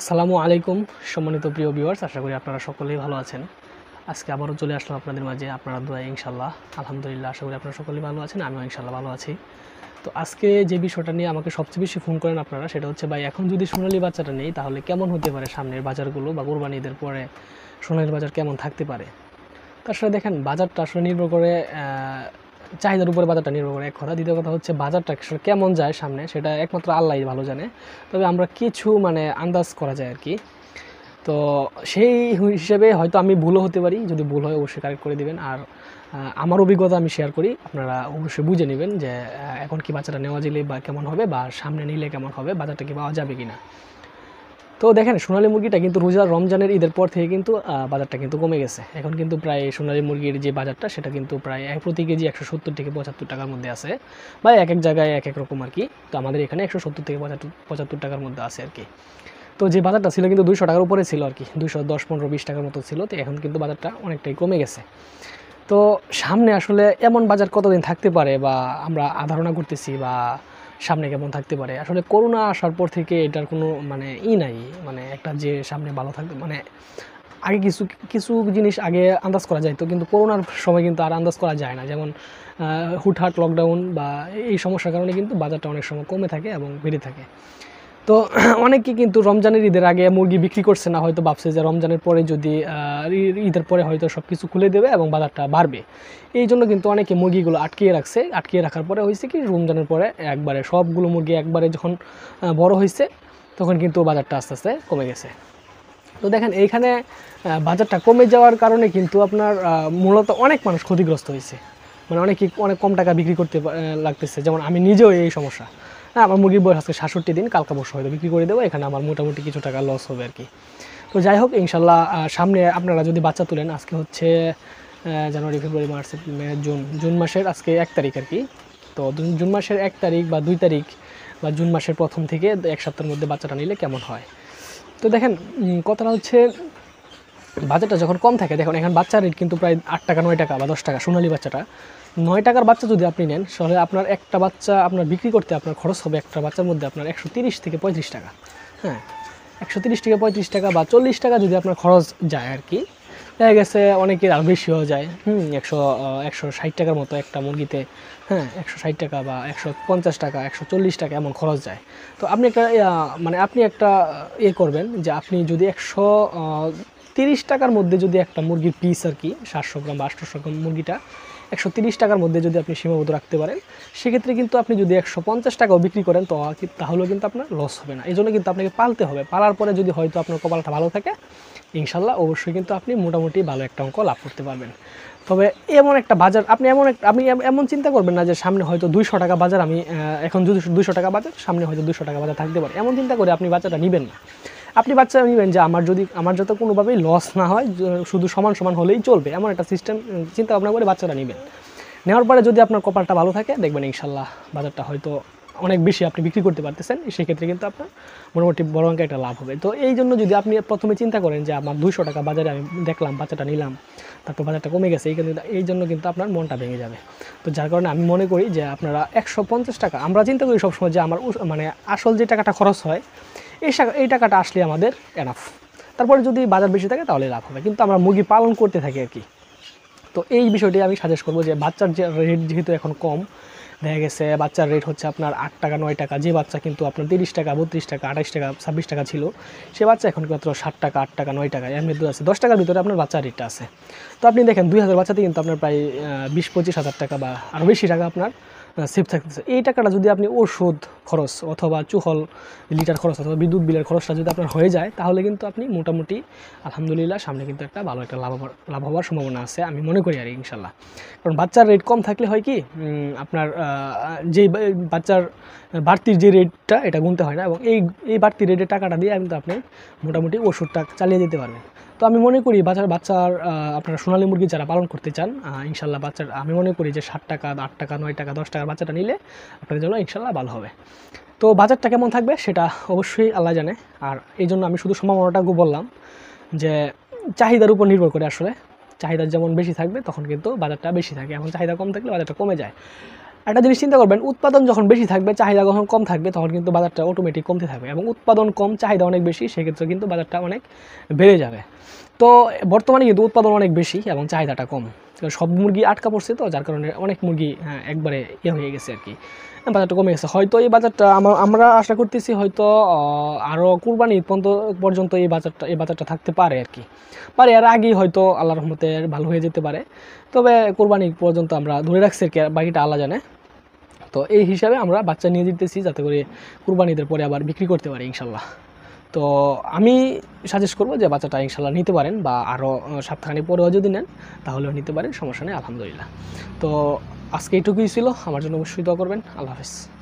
আসসালামু আলাইকুম সম্মানিত প্রিয় ভিউয়ার্স আশা করি আপনারা সকলেই ভালো আছেন আজকে আবারও চলে আসলাম আপনাদের মাঝে আপনারা দোয়া ইনশাল্লাহ আলহামদুলিল্লাহ আশা করি আপনারা সকলেই ভালো আছেন আমিও ইনশাল্লাহ ভালো আছি তো আজকে যে বিষয়টা নিয়ে আমাকে সবচেয়ে বেশি ফোন করেন আপনারা সেটা হচ্ছে ভাই এখন যদি সোনালি বাচ্চাটা নেই তাহলে কেমন হতে পারে সামনের বাজারগুলো বা কোরবানিদের পরে সোনালির বাজার কেমন থাকতে পারে তার সাথে দেখেন বাজারটা আসলে নির্ভর করে চাহিদার উপরে বাজারটা নির্ভর করে এক কথা দ্বিতীয় কথা হচ্ছে বাজারটা কেমন যায় সামনে সেটা একমাত্র আল্লাহ ভালো জানে তবে আমরা কিছু মানে আন্দাজ করা যায় আর কি তো সেই হিসেবে হয়তো আমি ভুলও হতে পারি যদি ভুল হয় অবশ্যই কারেক্ট করে দেবেন আর আমার অভিজ্ঞতা আমি শেয়ার করি আপনারা অবশ্যই বুঝে নেবেন যে এখন কি বাচ্চাটা নেওয়া গেলে বা কেমন হবে বা সামনে নিলে কেমন হবে বাজারটা কি পাওয়া যাবে কি না তো দেখেন সোনালী মুরগিটা কিন্তু রোজা রমজানের ঈদের পর থেকে কিন্তু বাজারটা কিন্তু কমে গেছে এখন কিন্তু প্রায় সোনালী মুরগির যে বাজারটা সেটা কিন্তু প্রায় এক প্রতি কেজি একশো সত্তর থেকে পঁচাত্তর টাকার মধ্যে আছে বা এক এক জায়গায় এক এক রকম আর কি তো আমাদের এখানে একশো সত্তর থেকে পঁচাত্তর পঁচাত্তর টাকার মধ্যে আছে আর কি তো যে বাজারটা ছিল কিন্তু দুশো টাকার উপরে ছিল আর কি দুশো দশ পনেরো বিশ টাকার মতো ছিল তো এখন কিন্তু বাজারটা অনেকটাই কমে গেছে তো সামনে আসলে এমন বাজার কতদিন থাকতে পারে বা আমরা ধারণা করতেছি বা সামনে কেমন থাকতে পারে আসলে করোনা আসার পর থেকে এটার কোনো মানে ই নাই মানে একটা যে সামনে ভালো থাকবে মানে আগে কিছু কিছু জিনিস আগে আন্দাজ করা যায় তো কিন্তু করোনার সময় কিন্তু আর আন্দাজ করা যায় না যেমন হুটহাট লকডাউন বা এই সমস্যার কারণে কিন্তু বাজারটা অনেক সময় কমে থাকে এবং বেড়ে থাকে তো অনেকে কিন্তু রমজানের ঈদের আগে মুরগি বিক্রি করছে না হয়তো ভাবছে যে রমজানের পরে যদি ঈদের পরে হয়তো সব কিছু খুলে দেবে এবং বাজারটা বাড়বে এই জন্য কিন্তু অনেকে মুরগিগুলো আটকিয়ে রাখছে আটকিয়ে রাখার পরে হয়েছে কি রমজানের পরে একবারে সবগুলো মুরগি একবারে যখন বড় হয়েছে তখন কিন্তু বাজারটা আস্তে আস্তে কমে গেছে তো দেখেন এইখানে বাজারটা কমে যাওয়ার কারণে কিন্তু আপনার মূলত অনেক মানুষ ক্ষতিগ্রস্ত হয়েছে মানে অনেকে অনেক কম টাকা বিক্রি করতে লাগতেছে যেমন আমি নিজেও এই সমস্যা হ্যাঁ, আমার মুরগির বয়স আজকে সাতষট্টি দিন কালকা বর্ষ হয়তো বিক্রি করে দেবো এখানে আমার মোটামুটি কিছু টাকা লস হবে আর কি তো যাই হোক ইনশাল্লাহ সামনে আপনারা যদি বাচ্চা তুলেন আজকে হচ্ছে জানুয়ারি ফেব্রুয়ারি মার্চ মে জুন জুন মাসের আজকে এক তারিখ আর কি তো জুন মাসের এক তারিখ বা দুই তারিখ বা জুন মাসের প্রথম থেকে এক সপ্তাহের মধ্যে বাচ্চাটা নিলে কেমন হয় তো দেখেন কথাটা হচ্ছে বাজেটটা যখন কম থাকে দেখুন এখন বাচ্চার রেট কিন্তু প্রায় আট টাকা নয় টাকা বা দশ টাকা সোনালি বাচ্চাটা নয় টাকার বাচ্চা যদি আপনি নেন তাহলে আপনার একটা বাচ্চা আপনার বিক্রি করতে আপনার খরচ হবে একটা বাচ্চার মধ্যে আপনার একশো তিরিশ থেকে পঁয়ত্রিশ টাকা হ্যাঁ একশো তিরিশ থেকে পঁয়ত্রিশ টাকা বা চল্লিশ টাকা যদি আপনার খরচ যায় আর কি দেখা গেছে অনেকের আর বেশি হয়ে যায় হুম একশো একশো ষাট টাকার মতো একটা মুরগিতে হ্যাঁ একশো ষাট টাকা বা একশো পঞ্চাশ টাকা একশো চল্লিশ টাকা এমন খরচ যায় তো আপনি একটা মানে আপনি একটা এ ইয়ে করবেন যে আপনি যদি একশো তিরিশ টাকার মধ্যে যদি একটা মুরগির পিস আর কি সাতশো গ্রাম বা আটশোশো গ্রাম মুরগিটা একশো তিরিশ টাকার মধ্যে যদি আপনি সীমাবদ্ধ রাখতে পারেন সেক্ষেত্রে কিন্তু আপনি যদি একশো পঞ্চাশ টাকাও বিক্রি করেন তো তাহলেও কিন্তু আপনার লস হবে না এই জন্য কিন্তু আপনাকে পালতে হবে পালার পরে যদি হয়তো আপনার কপালটা ভালো থাকে ইনশাল্লাহ অবশ্যই কিন্তু আপনি মোটামুটি ভালো একটা অঙ্ক লাভ করতে পারবেন তবে এমন একটা বাজার আপনি এমন একটা আপনি এমন চিন্তা করবেন না যে সামনে হয়তো দুইশো টাকা বাজার আমি এখন যদি দুশো টাকা বাজার সামনে হয়তো দুশো টাকা বাজার থাকতে পারে এমন চিন্তা করে আপনি বাজারটা নেবেন না আপনি বাচ্চা নেবেন যে আমার যদি আমার যাতে কোনোভাবেই লস না হয় শুধু সমান সমান হলেই চলবে এমন একটা সিস্টেম চিন্তা ভাবনা করে বাচ্চারা নেবেন নেওয়ার পরে যদি আপনার কপালটা ভালো থাকে দেখবেন ইনশাল্লাহ বাজারটা হয়তো অনেক বেশি আপনি বিক্রি করতে পারতেছেন সেক্ষেত্রে কিন্তু আপনার মোটামুটি বড় অঙ্কে একটা লাভ হবে তো এই জন্য যদি আপনি প্রথমে চিন্তা করেন যে আমার দুশো টাকা বাজারে আমি দেখলাম বাচ্চাটা নিলাম তারপর বাজারটা কমে গেছে এই এই জন্য কিন্তু আপনার মনটা ভেঙে যাবে তো যার কারণে আমি মনে করি যে আপনারা একশো টাকা আমরা চিন্তা করি সবসময় যে আমার মানে আসল যে টাকাটা খরচ হয় এই এই টাকাটা আসলে আমাদের এনাফ তারপরে যদি বাজার বেশি থাকে তাহলে লাভ হবে কিন্তু আমরা মুরগি পালন করতে থাকি আর কি তো এই বিষয়টি আমি সাজেস্ট করবো যে বাচ্চার যে রেট যেহেতু এখন কম দেখা গেছে বাচ্চার রেট হচ্ছে আপনার আট টাকা নয় টাকা যে বাচ্চা কিন্তু আপনার তিরিশ টাকা বত্রিশ টাকা আঠাশ টাকা ছাব্বিশ টাকা ছিল সে বাচ্চা এখন মাত্র ষাট টাকা আট টাকা নয় টাকা এমনি আছে দশ টাকার ভিতরে আপনার বাচ্চার রেটটা আছে তো আপনি দেখেন দুই হাজার বাচ্চাতে কিন্তু আপনার প্রায় বিশ পঁচিশ হাজার টাকা বা আরও বেশি টাকা আপনার আপনার সেফ থাকতেছে এই টাকাটা যদি আপনি ওষুধ খরচ অথবা চুহল লিটার খরচ অথবা বিদ্যুৎ বিলের খরচটা যদি আপনার হয়ে যায় তাহলে কিন্তু আপনি মোটামুটি আলহামদুলিল্লাহ সামনে কিন্তু একটা ভালো একটা লাভ লাভ হওয়ার সম্ভাবনা আছে আমি মনে করি আর ইনশাল্লাহ কারণ বাচ্চার রেট কম থাকলে হয় কি আপনার যেই বাচ্চার বাড়তির যে রেটটা এটা গুনতে হয় না এবং এই এই বাড়তি রেটের টাকাটা দিয়ে কিন্তু আপনি মোটামুটি ওষুধটা চালিয়ে দিতে পারবেন তো আমি মনে করি বাচ্চার বাচ্চার আপনারা সোনালি মুরগি যারা পালন করতে চান ইনশাল্লাহ বাচ্চার আমি মনে করি যে ষাট টাকা আট টাকা নয় টাকা দশ টাকার বাচ্চাটা নিলে আপনাদের জন্য ইনশাল্লাহ ভালো হবে তো বাজারটা কেমন থাকবে সেটা অবশ্যই আল্লাহ জানে আর এই জন্য আমি শুধু সম্ভাবনাটাকে বললাম যে চাহিদার উপর নির্ভর করে আসলে চাহিদা যেমন বেশি থাকবে তখন কিন্তু বাজারটা বেশি থাকে এখন চাহিদা কম থাকলে বাজারটা কমে যায় একটা জিনিস চিন্তা করবেন উৎপাদন যখন বেশি থাকবে চাহিদা যখন কম থাকবে তখন কিন্তু বাজারটা অটোমেটিক কমতে থাকবে এবং উৎপাদন কম চাহিদা অনেক বেশি সেক্ষেত্রে কিন্তু বাজারটা অনেক বেড়ে যাবে তো বর্তমানে কিন্তু উৎপাদন অনেক বেশি এবং চাহিদাটা কম সব মুরগি আটকা পড়ছে তো যার কারণে অনেক মুরগি হ্যাঁ, একবারে ইয়ে হয়ে গেছে আর কি বাজারটা কমে গেছে হয়তো এই বাজারটা আমরা আশা করতেছি হয়তো আরও কুরবানি পর্যন্ত পর্যন্ত এই বাজারটা এই বাজারটা থাকতে পারে আর কি পারে এর আগেই হয়তো আল্লাহ রহমতের ভালো হয়ে যেতে পারে তবে কোরবানি পর্যন্ত আমরা ধরে রাখছি আর কি বাকিটা আল্লাহ জানে তো এই হিসাবে আমরা বাচ্চা নিয়ে দিতেছি যাতে করে কুরবানিদের পরে আবার বিক্রি করতে পারি ইনশাল্লাহ তো আমি সাজেস্ট করবো যে বাচ্চাটা ইনশাল্লাহ নিতে পারেন বা আরও সপ্তাহখানি পরেও যদি নেন তাহলেও নিতে পারেন সমস্যা নেই আলহামদুলিল্লাহ তো আজকে এইটুকুই ছিল আমার জন্য অবশ্যই দোয়া করবেন আল্লাহ হাফিজ